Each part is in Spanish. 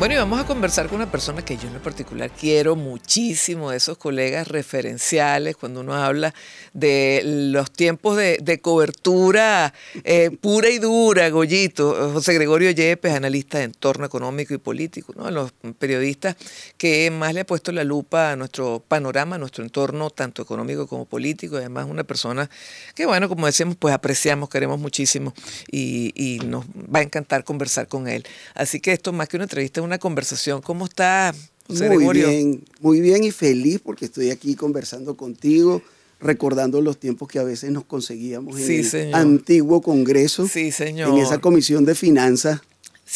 Bueno, y vamos a conversar con una persona que yo en particular quiero muchísimo, de esos colegas referenciales, cuando uno habla de los tiempos de, cobertura eh, pura y dura, Goyito, José Gregorio Yepes, analista de entorno económico y político, uno de los periodistas que más le ha puesto la lupa a nuestro panorama, a nuestro entorno, tanto económico como político, además una persona que, bueno, como decimos pues apreciamos, queremos muchísimo y, y nos va a encantar conversar con él. Así que esto más que una entrevista, es una conversación. ¿Cómo está muy Bien, muy bien y feliz porque estoy aquí conversando contigo, recordando los tiempos que a veces nos conseguíamos en el antiguo Congreso, sí, en esa comisión de finanzas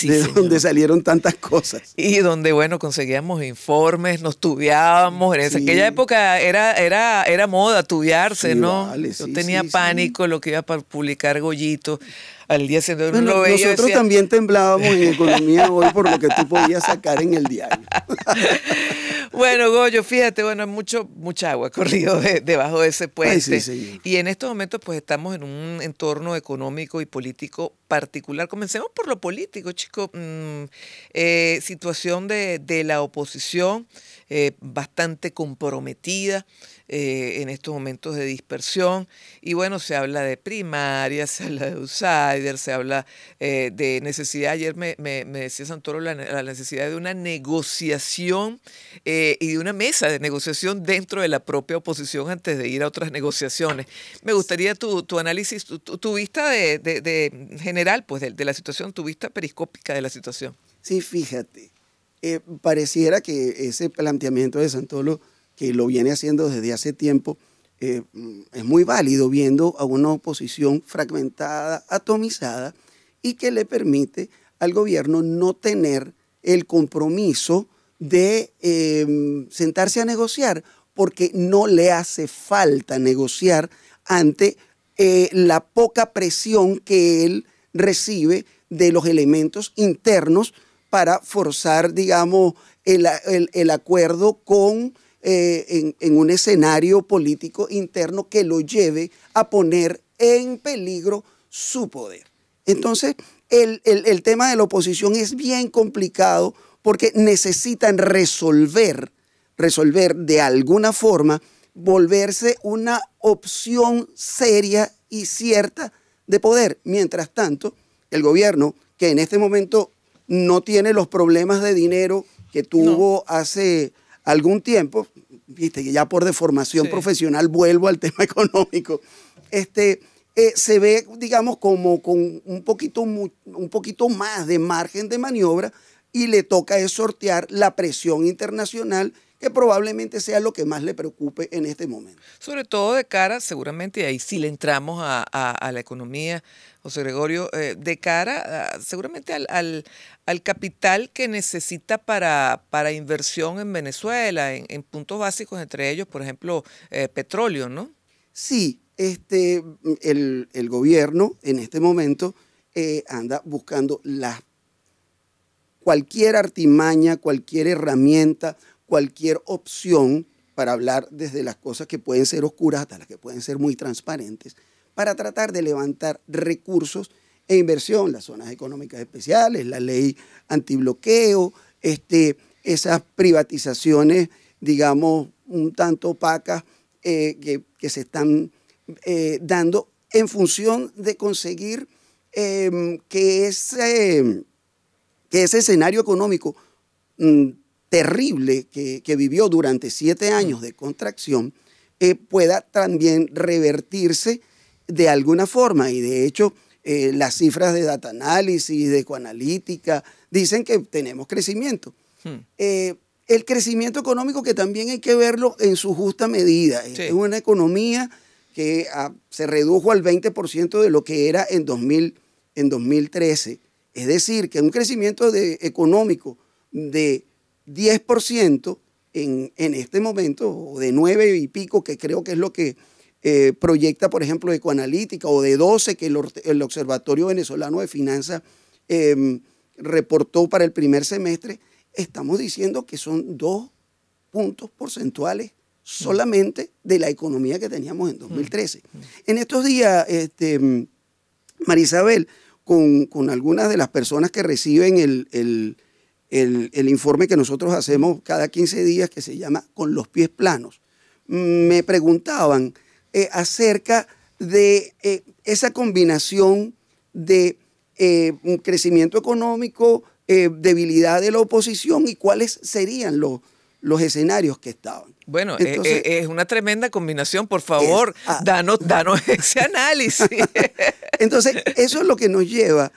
de donde salieron tantas cosas. Y donde, bueno, conseguíamos informes, nos tubiábamos. En aquella época era, era, era moda tubiarse, ¿no? Yo tenía pánico lo que iba para publicar Gollito. Al día siguiente Nosotros también temblábamos en economía hoy por lo que tú podías sacar en el diario. Bueno, Goyo, fíjate, bueno, mucho, mucha agua corrido debajo de ese puente. y en estos momentos, pues estamos en un entorno económico y político particular. Comencemos por lo político, chicos. Mm, eh, situación de, de, la oposición eh, bastante comprometida. Eh, en estos momentos de dispersión. Y bueno, se habla de primaria, se habla de outsider, se habla eh, de necesidad. Ayer me, decía Santoro la, necesidad de una negociación eh, y de una mesa de negociación dentro de la propia oposición antes de ir a otras negociaciones. Me gustaría tu, análisis, tu, vista de, general, pues de, la situación, tu vista periscópica de la situación. Sí, fíjate. pareciera que ese planteamiento de Santoro que lo viene haciendo desde hace tiempo, eh, es muy válido viendo a una oposición fragmentada, atomizada, y que le permite al gobierno no tener el compromiso de eh, sentarse a negociar, porque no le hace falta negociar ante eh, la poca presión que él recibe de los elementos internos para forzar, digamos, el acuerdo con eh, en, un escenario político interno que lo lleve a poner en peligro su poder. Entonces, el, tema de la oposición es bien complicado porque necesitan resolver, resolver de alguna forma, volverse una opción seria y cierta de poder. Mientras tanto, el gobierno, que en este momento no tiene los problemas de dinero que tuvo hace algún tiempo, viste ya por deformación profesional vuelvo al tema económico, este, eh, se ve, digamos, como con un poquito, un poquito más de margen de maniobra y le toca es sortear la presión internacional que probablemente sea lo que más le preocupe en este momento. Sobre todo de cara, seguramente, y ahí sí le entramos a, la economía, José Gregorio, eh, de cara ah, seguramente al, capital que necesita para, para inversión en Venezuela, en, puntos básicos, entre ellos, por ejemplo, eh, petróleo, ¿no? Sí, este, el, gobierno en este momento eh, anda buscando cualquier artimaña, cualquier herramienta, cualquier opción para hablar desde las cosas que pueden ser oscuras hasta las que pueden ser muy transparentes, para tratar de levantar recursos e inversión, las zonas económicas especiales, la ley antibloqueo, este, esas privatizaciones, digamos, un tanto opacas eh, que, se están eh, dando en función de conseguir em, que, ese, que ese escenario económico mm, terrible que, vivió durante siete años de contracción eh, pueda también revertirse de alguna forma. Y de hecho, eh, las cifras de data análisis, de ecoanalítica, dicen que tenemos crecimiento. Hmm. Eh, el crecimiento económico que también hay que verlo en su justa medida. Es una economía que ah, se redujo al 20% de lo que era en, 2000, en 2013. Es decir, que un crecimiento económico de 10% en, en, este momento, o de 9 y pico, que creo que es lo que eh, proyecta, por ejemplo, Ecoanalítica, o de 12 que el, Observatorio Venezolano de Finanzas em, reportó para el primer semestre, estamos diciendo que son dos puntos porcentuales solamente de la economía que teníamos en 2013. Mm. En estos días, este, Marisabel, con, con algunas de las personas que reciben el el, informe que nosotros hacemos cada 15 días que se llama Con los pies planos. Mm, me preguntaban eh, acerca de eh, esa combinación de eh, crecimiento económico, debilidad de la oposición y cuáles serían los, los escenarios que estaban. Bueno, es, una tremenda combinación, por favor, ah, danos, ese análisis. Entonces, eso es lo que nos lleva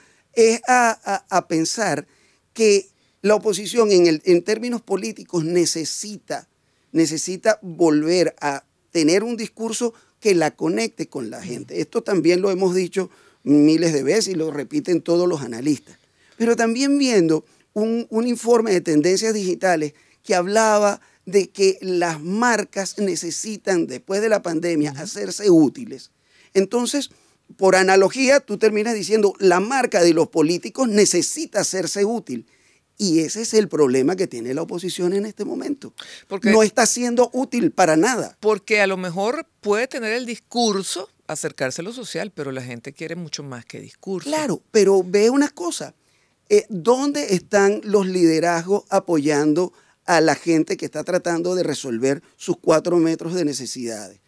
a pensar que la oposición en, términos políticos necesita, necesita volver a tener un discurso que la conecte con la gente. Esto también lo hemos dicho miles de veces y lo repiten todos los analistas. Pero también viendo un, un informe de tendencias digitales que hablaba de que las marcas necesitan, después de la pandemia, hacerse útiles. Entonces, por analogía, tú terminas diciendo, la marca de los políticos necesita hacerse útil. Y ese es el problema que tiene la oposición en este momento. Porque no está siendo útil para nada. Porque a lo mejor puede tener el discurso, acercarse a lo social, pero la gente quiere mucho más que discurso. Claro, pero ve una cosa. Eh, ¿Dónde están los liderazgos apoyando a la gente que está tratando de resolver sus cuatro metros de necesidades?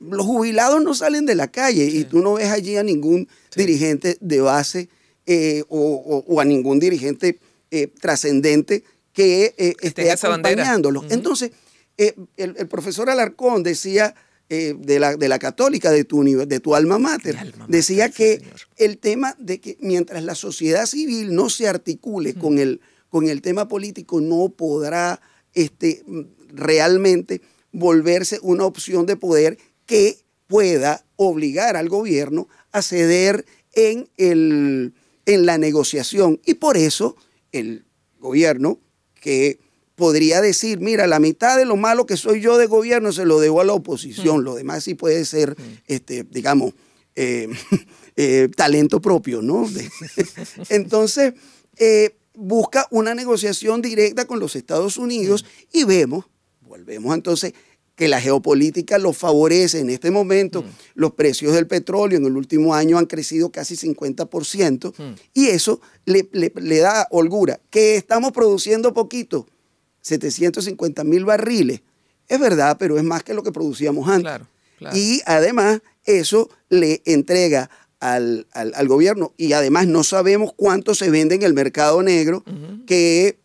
Los jubilados no salen de la calle y tú no ves allí a ningún dirigente de base eh, o a ningún dirigente eh, trascendente que eh, esté acompañándolos. Entonces, eh, el, profesor Alarcón decía, de la, de, la, católica, de tu, de tu alma mater, decía que el tema de que mientras la sociedad civil no se articule con, el, con el tema político, no podrá este, realmente volverse una opción de poder que pueda obligar al gobierno a ceder en, el, en la negociación. Y por eso el gobierno que podría decir, mira, la mitad de lo malo que soy yo de gobierno se lo debo a la oposición, mm. lo demás sí puede ser, mm. este, digamos, eh, eh, talento propio, ¿no? Entonces, eh, busca una negociación directa con los Estados Unidos mm. y vemos, volvemos entonces, que la geopolítica lo favorece en este momento. Mm. Los precios del petróleo en el último año han crecido casi 50% mm. y eso le, da holgura. Que estamos produciendo poquito, 750 mil barriles. Es verdad, pero es más que lo que producíamos antes. Y además eso le entrega al, gobierno y además no sabemos cuánto se vende en el mercado negro, que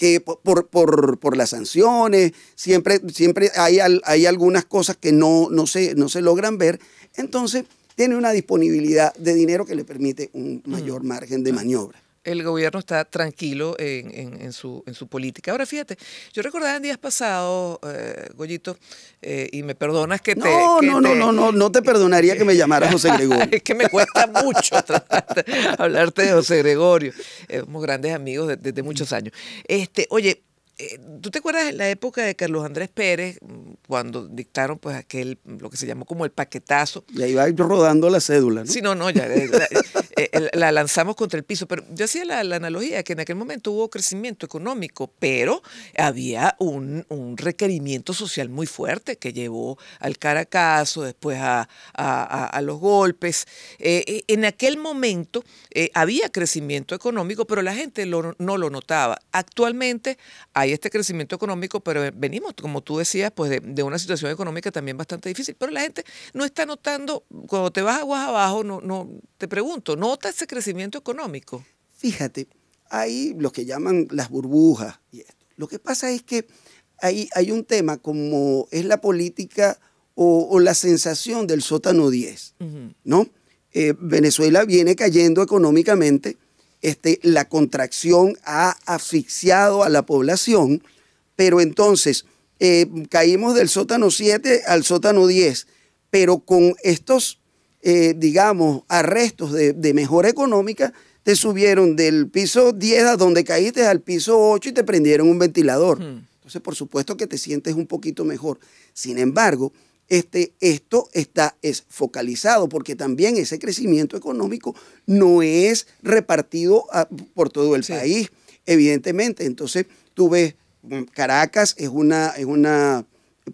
que por, por, las sanciones, siempre, siempre hay, hay algunas cosas que no, no, se, no se logran ver. Entonces, tiene una disponibilidad de dinero que le permite un mm. mayor margen de maniobra el gobierno está tranquilo en, su, en su política. Ahora fíjate, yo recordaba en días pasados, eh, Goyito, eh, y me perdonas que te... No, no, no, no, no, no te perdonaría que me llamara José Gregorio. es que me cuesta mucho hablarte de José Gregorio. somos grandes amigos desde, muchos años. Este, oye, eh, ¿Tú te acuerdas de la época de Carlos Andrés Pérez, cuando dictaron pues aquel, lo que se llamó como el paquetazo. Y ahí va rodando la cédula, ¿no? Sí, no, no, ya eh, eh, la, lanzamos contra el piso, pero yo hacía la, analogía que en aquel momento hubo crecimiento económico, pero había un, requerimiento social muy fuerte que llevó al caracazo, después a, a, los golpes. Eh, en aquel momento había crecimiento económico, pero la gente no lo notaba. Actualmente hay este crecimiento económico, pero venimos, como tú decías, pues de de una situación económica también bastante difícil. Pero la gente no está notando, cuando te vas aguas abajo, no, te pregunto, ¿nota ese crecimiento económico? Fíjate, hay los que llaman las burbujas y esto. Lo que pasa es que hay, hay un tema como es la política o, la sensación del sótano 10, ¿no? Eh, Venezuela viene cayendo económicamente, este, la contracción ha asfixiado a la población, pero entonces eh, caímos del sótano 7 al sótano 10, pero con estos, eh, digamos, arrestos de, mejora económica, te subieron del piso 10 a donde caíste al piso 8 y te prendieron un ventilador. Hmm. Entonces, por supuesto que te sientes un poquito mejor. Sin embargo, este, esto está es focalizado porque también ese crecimiento económico no es repartido ah, por todo el país, evidentemente. Entonces, tú ves Caracas es una, una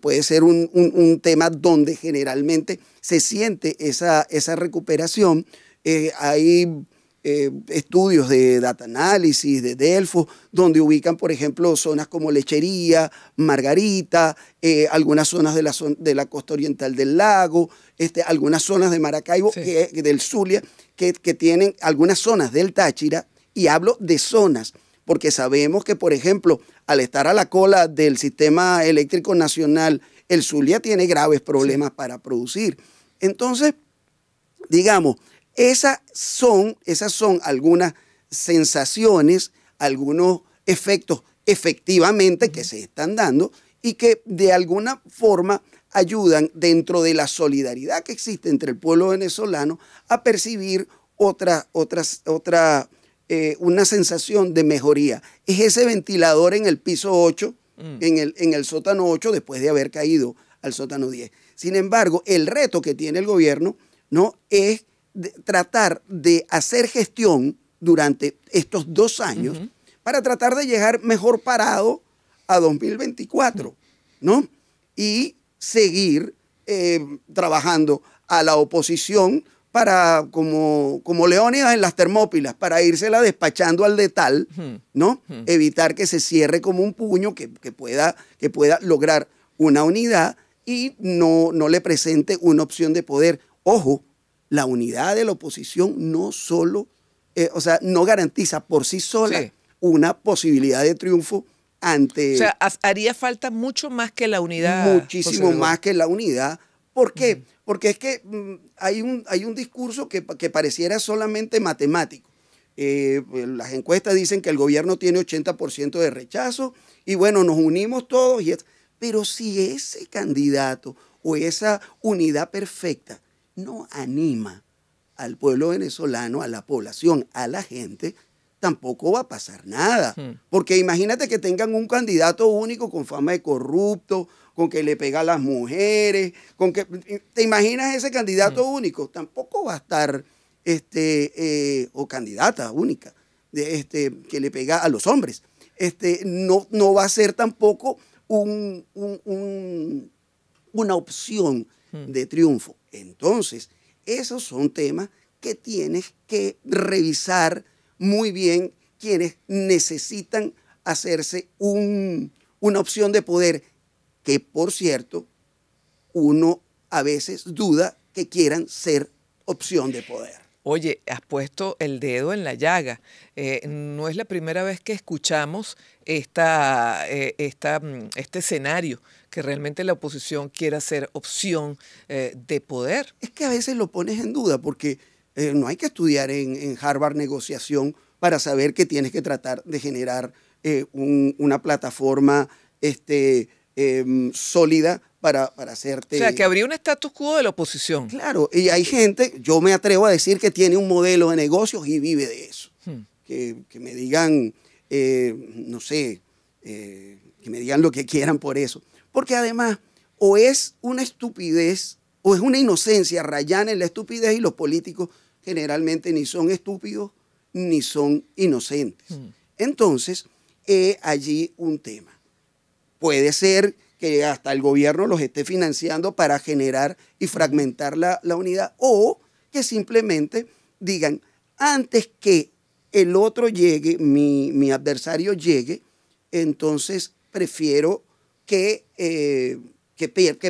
puede ser un, tema donde generalmente se siente esa, recuperación. Eh, hay eh, estudios de data análisis, de Delfos, donde ubican, por ejemplo, zonas como Lechería, Margarita, eh, algunas zonas de la, de la costa oriental del lago, este, algunas zonas de Maracaibo, del Zulia, que, que tienen algunas zonas del Táchira, y hablo de zonas porque sabemos que, por ejemplo, al estar a la cola del sistema eléctrico nacional, el Zulia tiene graves problemas para producir. Entonces, digamos, esas son, esas son algunas sensaciones, algunos efectos efectivamente que se están dando y que de alguna forma ayudan dentro de la solidaridad que existe entre el pueblo venezolano a percibir otras, otras, otras eh, una sensación de mejoría. Es ese ventilador en el piso 8, mm. en, el, en el sótano 8, después de haber caído al sótano 10. Sin embargo, el reto que tiene el gobierno ¿no? es tratar de hacer gestión durante estos dos años para tratar de llegar mejor parado a 2024, ¿no? Y seguir eh, trabajando a la oposición para, como, como leónidas en las termópilas, para írsela despachando al detal, ¿no? Evitar que se cierre como un puño, que, pueda, que pueda lograr una unidad y no, no le presente una opción de poder. Ojo, la unidad de la oposición no solo, eh, o sea, no garantiza por sí sola una posibilidad de triunfo ante... O sea, haría falta mucho más que la unidad. Muchísimo más que la unidad ¿Por qué? Porque es que mm, hay un, hay un discurso que, que pareciera solamente matemático. Eh, pues, las encuestas dicen que el gobierno tiene 80% de rechazo y bueno, nos unimos todos. Y pero si ese candidato o esa unidad perfecta no anima al pueblo venezolano, a la población, a la gente, tampoco va a pasar nada. Hmm. Porque imagínate que tengan un candidato único con fama de corrupto, con que le pega a las mujeres, con que... ¿Te imaginas ese candidato mm. único? Tampoco va a estar, este, eh, o candidata única, de, este, que le pega a los hombres. Este, no, no va a ser tampoco un, un, una opción mm. de triunfo. Entonces, esos son temas que tienes que revisar muy bien quienes necesitan hacerse una opción de poder que por cierto, uno a veces duda que quieran ser opción de poder. Oye, has puesto el dedo en la llaga. Eh, no es la primera vez que escuchamos esta, eh, mm, este escenario, que realmente la oposición quiera ser opción eh, de poder. Es que a veces lo pones en duda, porque no hay que estudiar en, Harvard negociación para saber que tienes que tratar de generar una plataforma este, Em, sólida para, para, hacerte... O sea, que habría un status quo de la oposición. Claro, y hay gente, yo me atrevo a decir que tiene un modelo de negocios y vive de eso. Hmm. Que, me digan, eh, no sé, eh, que me digan lo que quieran por eso. Porque además, o es una estupidez o es una inocencia rayana en la estupidez y los políticos generalmente ni son estúpidos ni son inocentes. Hmm. Entonces, he allí un tema. Puede ser que hasta el gobierno los esté financiando para generar y fragmentar la, unidad o que simplemente digan, antes que el otro llegue, mi, adversario llegue, entonces prefiero que, eh,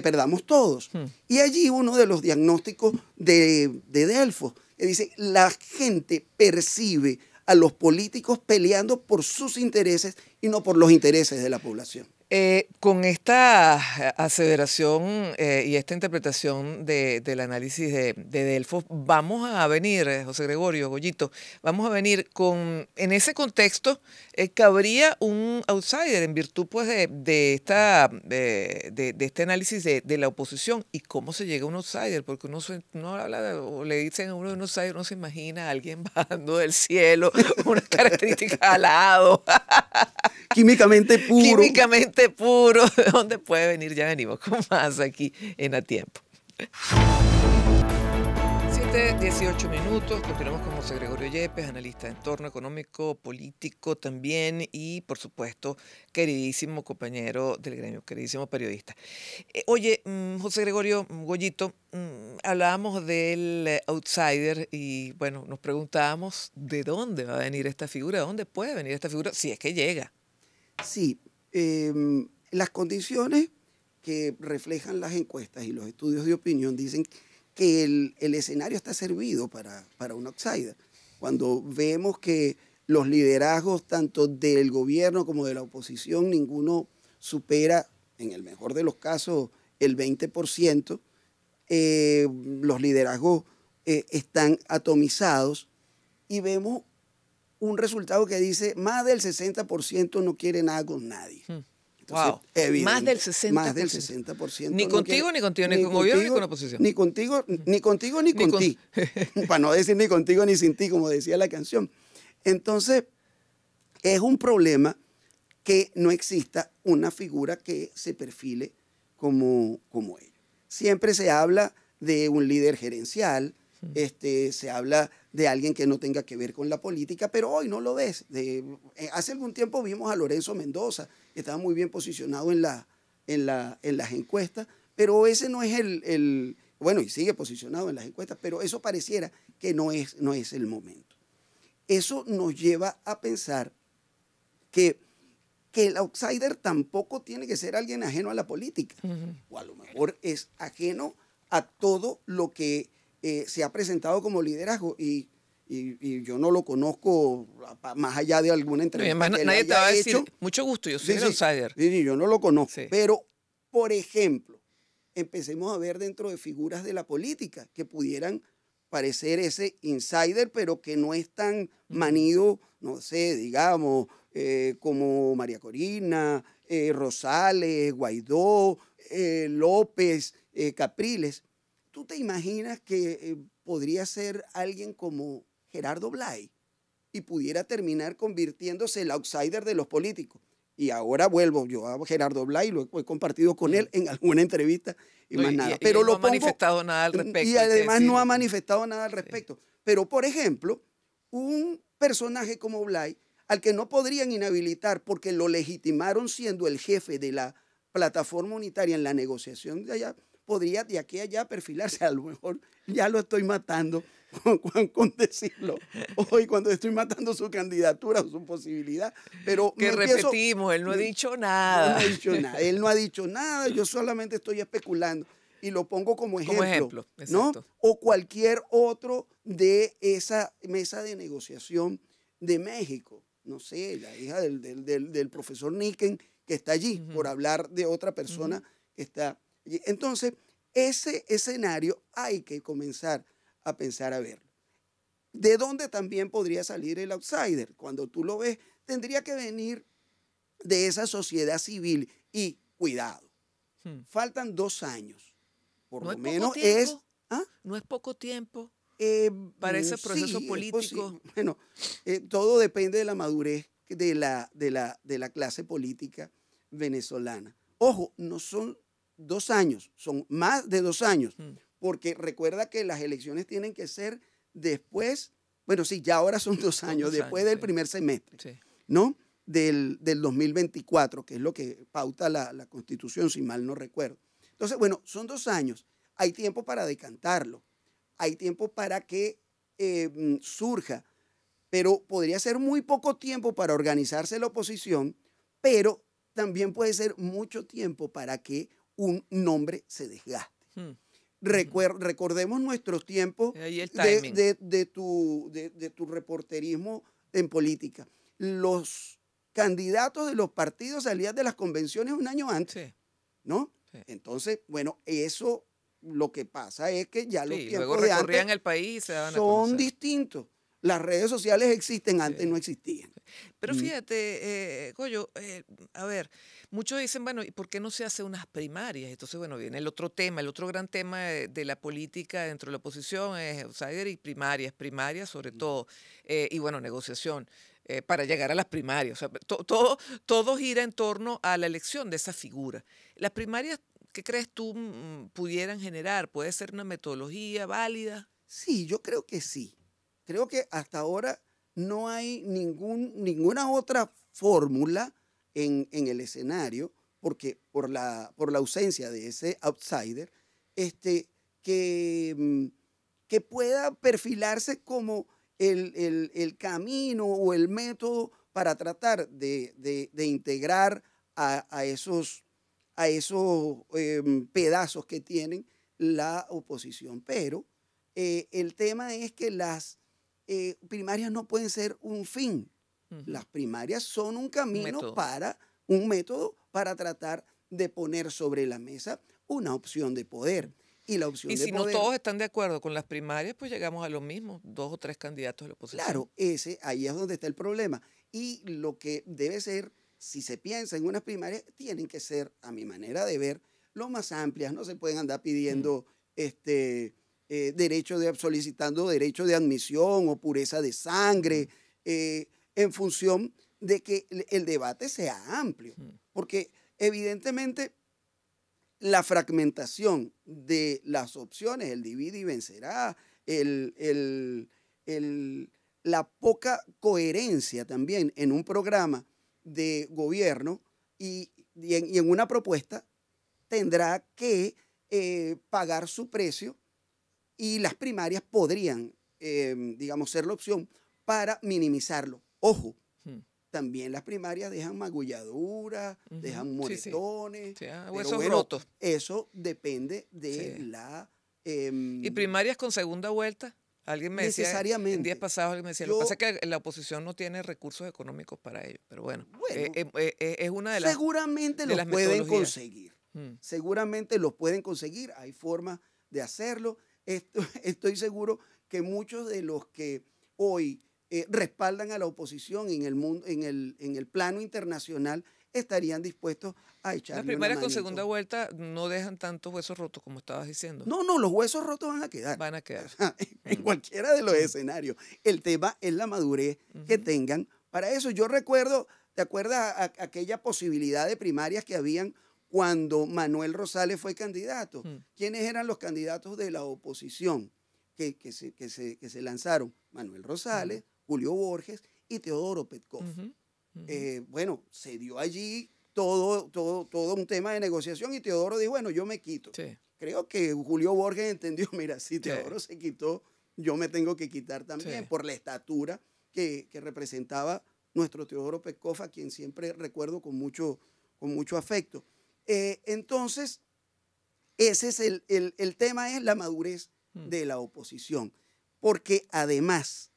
perdamos todos. Hmm. Y allí uno de los diagnósticos de, de Delfos, que dice, la gente percibe a los políticos peleando por sus intereses y no por los intereses de la población. Eh, con esta aseveración eh, y esta interpretación de, del análisis de, de, Delfos, vamos a venir, eh, José Gregorio, Goyito, vamos a venir con, en ese contexto, cabría un outsider en virtud pues, de, esta, de, este análisis de, la oposición y cómo se llega a un outsider, porque uno, no habla o le dicen a uno de un outsider, uno se imagina a alguien bajando del cielo, una característica alado. Químicamente puro. Químicamente puro. ¿Dónde puede venir? Ya venimos con más aquí en A Tiempo. 7, 18 minutos. Continuamos con José Gregorio Yepes, analista de entorno económico, político también y, por supuesto, queridísimo compañero del gremio, queridísimo periodista. Eh, oye, mm, José Gregorio mm, Goyito, mm, hablábamos del eh, outsider y, bueno, nos preguntábamos de dónde va a venir esta figura, de dónde puede venir esta figura, si es que llega. Sí, em, las condiciones que reflejan las encuestas y los estudios de opinión dicen que el, escenario está servido para, para una oxaida. Cuando vemos que los liderazgos tanto del gobierno como de la oposición, ninguno supera, en el mejor de los casos, el 20%. Eh, los liderazgos eh, están atomizados y vemos un resultado que dice más del 60% no quiere nada con nadie. Hmm. más del 60%. Más del 60%. Ni contigo, ni contigo, ni, con gobierno, ni con oposición. Ni contigo, hmm. ni contigo, ni, con Para no decir ni contigo, ni sin ti, como decía la canción. Entonces, es un problema que no exista una figura que se perfile como, él. Siempre se habla de un líder gerencial, Mm. Este, se habla de alguien que no tenga que ver con la política, pero hoy no lo ves. Eh, hace algún tiempo vimos a Lorenzo Mendoza, que estaba muy bien posicionado en, las encuestas, pero ese no es el, bueno, y sigue posicionado en las encuestas, pero eso pareciera que no es, el momento. Eso nos lleva a pensar que el outsider tampoco tiene que ser alguien ajeno a la política, o a lo mejor es ajeno a todo lo que eh, se ha presentado como liderazgo y, yo no lo conozco más allá de alguna entrevista. nadie te va a decir, mucho gusto, yo soy sí, insider. yo no lo conozco. Pero, por ejemplo, empecemos a ver dentro de figuras de la política que pudieran parecer ese insider, pero que no es tan manido, no sé, digamos, eh, como María Corina, eh, Rosales, Guaidó, López, Capriles, ¿Tú te imaginas que eh, podría ser alguien como Gerardo Blay y pudiera terminar convirtiéndose el outsider de los políticos? Y ahora vuelvo yo a Gerardo Blay, lo he compartido con él en alguna entrevista y más nada. Pero lo no ha manifestado nada al respecto. Y además no ha manifestado nada al respecto. Pero, por ejemplo, un personaje como Blay, al que no podrían inhabilitar porque lo legitimaron siendo el jefe de la plataforma unitaria en la negociación de allá, podría de aquí a allá perfilarse. A lo mejor ya lo estoy matando con, con, decirlo hoy cuando estoy matando su candidatura o su posibilidad. Pero que repetimos, él no ha dicho nada. Él no ha dicho nada, yo solamente estoy especulando y lo pongo como ejemplo, como ejemplo ¿no? O cualquier otro de esa mesa de negociación de México. No sé, la hija del, del, profesor Nicken, que está allí, por hablar de otra persona que está entonces, ese escenario hay que comenzar a pensar a verlo. ¿De dónde también podría salir el outsider? Cuando tú lo ves, tendría que venir de esa sociedad civil y cuidado. Hmm. Faltan dos años. Por lo menos es... ¿ah? No es poco tiempo. Eh, para ese eh, proceso político. bueno, eh, todo depende de la madurez de la, la, de la clase política venezolana. Ojo, no son dos años, son más de dos años, mm. porque recuerda que las elecciones tienen que ser después, bueno, sí, ya ahora son dos años, después del primer semestre, ¿no? Del, 2024, que es lo que pauta la, Constitución, si mal no recuerdo. Entonces, bueno, son dos años, hay tiempo para decantarlo, hay tiempo para que eh, surja, pero podría ser muy poco tiempo para organizarse la oposición, pero también puede ser mucho tiempo para que un nombre se desgaste. Hmm. recordemos nuestros tiempos de, tu, de, tu, reporterismo en política. Los candidatos de los partidos salían de las convenciones un año antes, ¿no? Entonces, bueno, eso lo que pasa es que ya los tiempos de el país son distintos. Las redes sociales existen, antes no existían. Pero mm. fíjate, eh, eh, a ver, muchos dicen, bueno, ¿y por qué no se hace unas primarias? Entonces, bueno, viene el otro tema, el otro gran tema de, la política dentro de la oposición es outsider y primarias, primarias sobre mm. todo, eh, y bueno, negociación. Eh, para llegar a las primarias. O sea, todo, todo gira en torno a la elección de esa figura. Las primarias, ¿qué crees tú mm, pudieran generar? ¿Puede ser una metodología válida? Sí, yo creo que sí creo que hasta ahora no hay ninguna otra fórmula en, el escenario, porque por la, ausencia de ese outsider, este, mm, que, pueda perfilarse como el, camino o el método para tratar de, integrar a, esos, em, pedazos que tienen la oposición. Pero eh, el tema es que las eh, primarias no pueden ser un fin. Las primarias son un camino para, un método para tratar de poner sobre la mesa una opción de poder. Y la opción si no todos están de acuerdo con las primarias, pues llegamos a lo mismo, dos o tres candidatos de la oposición. Claro, ese, ahí es donde está el problema. Y lo que debe ser, si se piensa en unas primarias, tienen que ser, a mi manera de ver, lo más amplias. No se pueden andar pidiendo este, eh, derecho de, solicitando derecho de admisión o pureza de sangre, eh, en función de que el, debate sea amplio. Mm. Porque evidentemente la fragmentación de las opciones, el divide y vencerá, la poca coherencia también en un programa de gobierno y, en, una propuesta tendrá que eh, pagar su precio y las primarias podrían, em, digamos, ser la opción para minimizarlo. Ojo, hmm. también las primarias dejan magulladuras, dejan moretones, huesos ah, rotos. Eso depende de la... Em, ¿Y primarias con segunda vuelta? Alguien me necesariamente. decía, en días pasados alguien me decía, lo que pasa es que la oposición no tiene recursos económicos para ello, pero bueno, eh, eh, eh, es una de las Seguramente las pueden conseguir, hmm. seguramente lo pueden conseguir, hay formas de hacerlo, estoy seguro que muchos de los que hoy eh, respaldan a la oposición en el, mundo, en, el, en el plano internacional estarían dispuestos a echar. Las primeras con segunda vuelta no dejan tantos huesos rotos como estabas diciendo. No, no, los huesos rotos van a quedar. Van a quedar. en cualquiera de los escenarios. El tema es la madurez que tengan. Para eso yo recuerdo, ¿te acuerdas aquella posibilidad de primarias que habían cuando Manuel Rosales fue candidato. Mm. ¿Quiénes eran los candidatos de la oposición que, se, lanzaron? Manuel Rosales, mm. Julio Borges y Teodoro Petkoff. Eh, bueno, se dio allí todo, todo, todo un tema de negociación y Teodoro dijo, bueno, yo me quito. Creo que Julio Borges entendió, mira, si Teodoro se quitó, yo me tengo que quitar también por la estatura que, representaba nuestro Teodoro a quien siempre recuerdo con mucho, con mucho afecto. Eh, entonces, ese es el, tema, es la madurez mm. de la oposición. Porque además,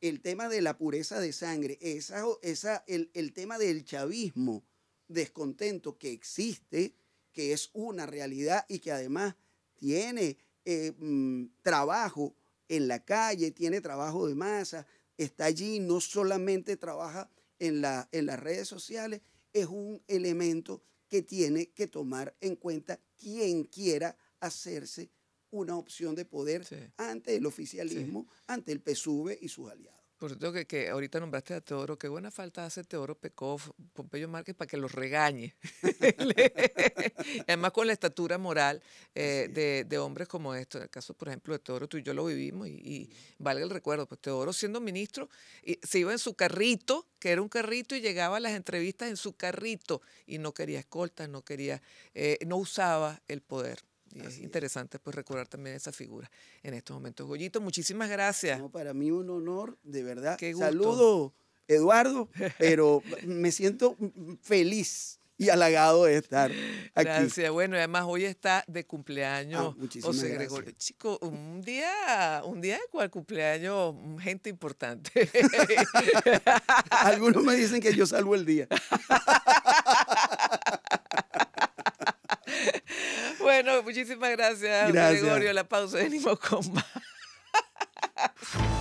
el tema de la pureza de sangre, esa, esa, el, tema del chavismo descontento que existe, que es una realidad y que además tiene eh, mm, trabajo en la calle, tiene trabajo de masa, está allí, no solamente trabaja en, la, en las redes sociales, es un elemento que tiene que tomar en cuenta quien quiera hacerse una opción de poder ante el oficialismo, ante el PSUV y sus aliados. Por cierto, que, que, ahorita nombraste a Teodoro, qué buena falta hace Teodoro Pecov, Pompeyo Márquez, para que los regañe. Además, con la estatura moral eh, de, de, hombres como estos. En el caso, por ejemplo, de Teodoro, tú y yo lo vivimos y, y valga el recuerdo, pues Teodoro siendo ministro, se iba en su carrito, que era un carrito, y llegaba a las entrevistas en su carrito y no quería escoltas, no quería, eh, no usaba el poder es interesante pues recordar también esa figura en estos momentos. Goyito, muchísimas gracias. para mí un honor, de verdad. Qué Saludo, Eduardo, pero me siento feliz y halagado de estar aquí. Gracias. Bueno, además hoy está de cumpleaños ah, José Gregorio. Chico, un día, un día cual cumpleaños gente importante. Algunos me dicen que yo salvo el día. Bueno, muchísimas gracias, Gregorio. La pausa de con